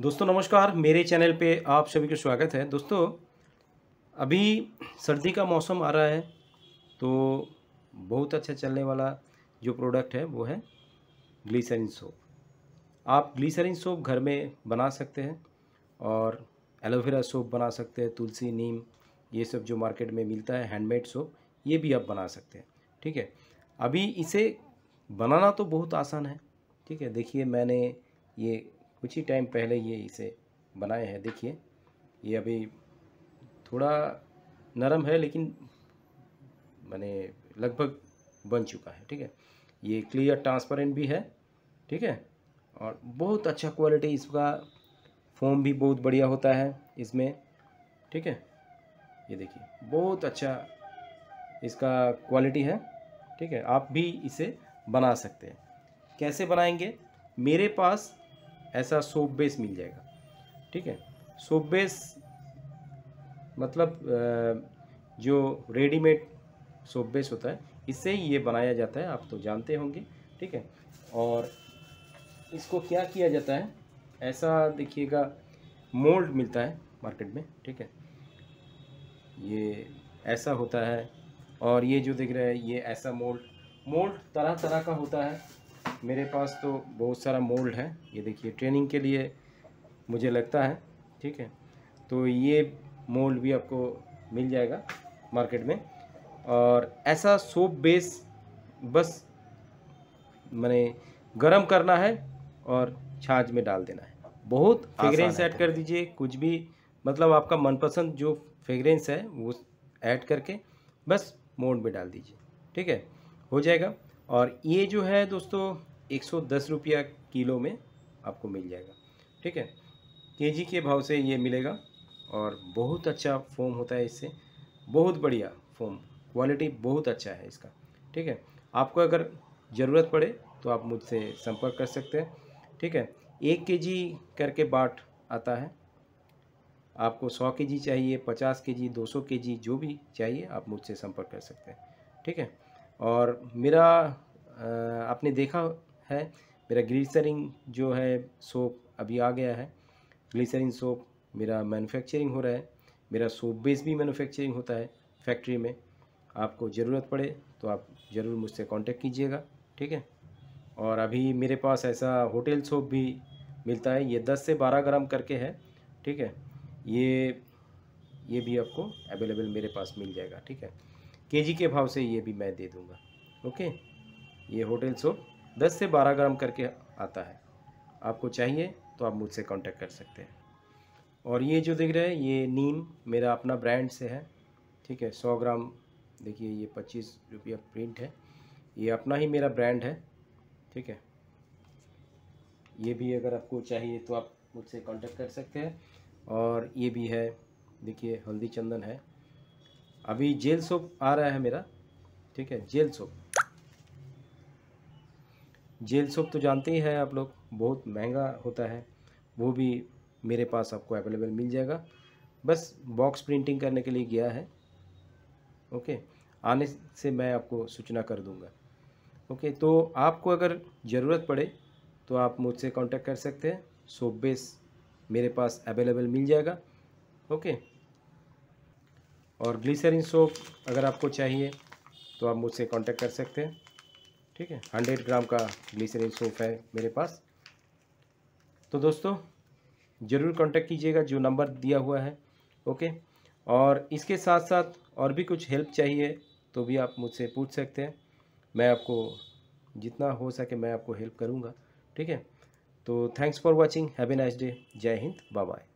दोस्तों नमस्कार मेरे चैनल पे आप सभी का स्वागत है दोस्तों अभी सर्दी का मौसम आ रहा है तो बहुत अच्छा चलने वाला जो प्रोडक्ट है वो है ग्लीसरिन सोप आप ग्लीसरिन सोप घर में बना सकते हैं और एलोवेरा सोप बना सकते हैं तुलसी नीम ये सब जो मार्केट में मिलता है हैंडमेड सोप ये भी आप बना सकते हैं ठीक है अभी इसे बनाना तो बहुत आसान है ठीक है देखिए मैंने ये कुछ ही टाइम पहले ये इसे बनाए हैं देखिए ये अभी थोड़ा नरम है लेकिन मैंने लगभग बन चुका है ठीक है ये क्लियर ट्रांसपेरेंट भी है ठीक है और बहुत अच्छा क्वालिटी इसका फोम भी बहुत बढ़िया होता है इसमें ठीक है ये देखिए बहुत अच्छा इसका क्वालिटी है ठीक है आप भी इसे बना सकते हैं कैसे बनाएंगे मेरे पास ऐसा सोप बेस मिल जाएगा ठीक है सोप बेस मतलब जो रेडीमेड सोप बेस होता है इससे ही ये बनाया जाता है आप तो जानते होंगे ठीक है और इसको क्या किया जाता है ऐसा देखिएगा मोल्ड मिलता है मार्केट में ठीक है ये ऐसा होता है और ये जो दिख रहा है ये ऐसा मोल्ड मोल्ड तरह तरह का होता है मेरे पास तो बहुत सारा मोल्ड है ये देखिए ट्रेनिंग के लिए मुझे लगता है ठीक है तो ये मोल्ड भी आपको मिल जाएगा मार्केट में और ऐसा सोप बेस बस मैंने गरम करना है और छाछ में डाल देना है बहुत फ्रेगरेंस ऐड तो। कर दीजिए कुछ भी मतलब आपका मनपसंद जो फ्रेगरेंस है वो ऐड करके बस मोल्ड में डाल दीजिए ठीक है हो जाएगा और ये जो है दोस्तों एक सौ दस रुपया किलो में आपको मिल जाएगा ठीक है केजी के भाव से ये मिलेगा और बहुत अच्छा फोम होता है इससे बहुत बढ़िया फोम क्वालिटी बहुत अच्छा है इसका ठीक है आपको अगर ज़रूरत पड़े तो आप मुझसे संपर्क कर सकते हैं ठीक है एक के जी करके बाट आता है आपको सौ के जी चाहिए पचास के जी दो सौ के जी जो भी चाहिए आप मुझसे संपर्क कर सकते हैं ठीक है और मेरा आपने देखा है मेरा ग्लीसरिंग जो है सोप अभी आ गया है ग्लीसरिन सोप मेरा मैन्युफैक्चरिंग हो रहा है मेरा सोप बेस भी मैन्युफैक्चरिंग होता है फैक्ट्री में आपको ज़रूरत पड़े तो आप ज़रूर मुझसे कांटेक्ट कीजिएगा ठीक है और अभी मेरे पास ऐसा होटल सोप भी मिलता है ये दस से बारह ग्राम करके है ठीक है ये ये भी आपको अवेलेबल मेरे पास मिल जाएगा ठीक है केजी के भाव से ये भी मैं दे दूँगा ओके ये होटल सोप 10 से 12 ग्राम करके आता है आपको चाहिए तो आप मुझसे कांटेक्ट कर सकते हैं और ये जो दिख रहा है ये नीम मेरा अपना ब्रांड से है ठीक है सौ ग्राम देखिए ये पच्चीस रुपया प्रिंट है ये अपना ही मेरा ब्रांड है ठीक है ये भी अगर आपको चाहिए तो आप मुझसे कांटेक्ट कर सकते हैं और ये भी है देखिए हल्दी चंदन है अभी जेल सोप आ रहा है मेरा ठीक है जेल सोप जेल सोप तो जानते ही हैं आप लोग बहुत महंगा होता है वो भी मेरे पास आपको अवेलेबल मिल जाएगा बस बॉक्स प्रिंटिंग करने के लिए गया है ओके आने से मैं आपको सूचना कर दूंगा ओके तो आपको अगर ज़रूरत पड़े तो आप मुझसे कांटेक्ट कर सकते हैं सोप बेस मेरे पास अवेलेबल मिल जाएगा ओके और ग्लीसरिन सोप अगर आपको चाहिए तो आप मुझसे कॉन्टेक्ट कर सकते हैं ठीक है हंड्रेड ग्राम का ग्लीसरीन सोप है मेरे पास तो दोस्तों ज़रूर कांटेक्ट कीजिएगा जो नंबर दिया हुआ है ओके और इसके साथ साथ और भी कुछ हेल्प चाहिए तो भी आप मुझसे पूछ सकते हैं मैं आपको जितना हो सके मैं आपको हेल्प करूँगा ठीक है तो thanks for watching have a nice day जय हिंद बाय बाय